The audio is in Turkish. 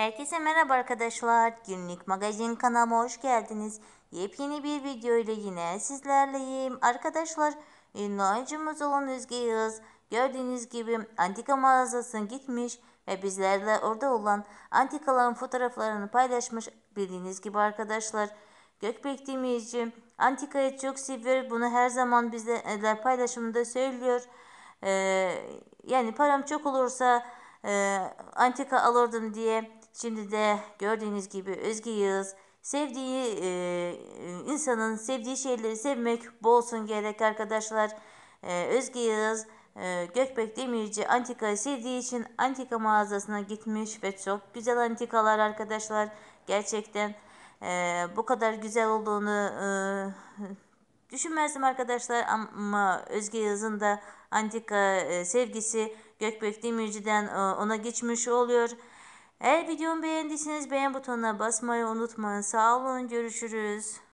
Herkese merhaba arkadaşlar. Günlük magazin kanalıma hoş geldiniz. Yepyeni bir video ile yine sizlerleyim. Arkadaşlar ünlü e, oyuncumuz olan Özge Yağız gördüğünüz gibi antika mağazasına gitmiş ve bizlerle orada olan antikaların fotoğraflarını paylaşmış bildiğiniz gibi arkadaşlar. Gökbek Demirci antikayı çok seviyor. Bunu her zaman bizlerle paylaşımında söylüyor. Ee, yani param çok olursa e, antika alırdım diye Şimdi de gördüğünüz gibi Özge Yağız sevdiği e, insanın sevdiği şeyleri sevmek bolsun olsun gerek arkadaşlar. E, Özge Yağız e, Gökbek Demirci antika sevdiği için antika mağazasına gitmiş ve çok güzel antikalar arkadaşlar. Gerçekten e, bu kadar güzel olduğunu e, düşünmezdim arkadaşlar ama Özge Yağız'ın da antika e, sevgisi Gökbek Demirci'den e, ona geçmiş oluyor. Eğer videomu beğendiyseniz beğen butonuna basmayı unutmayın. Sağ olun görüşürüz.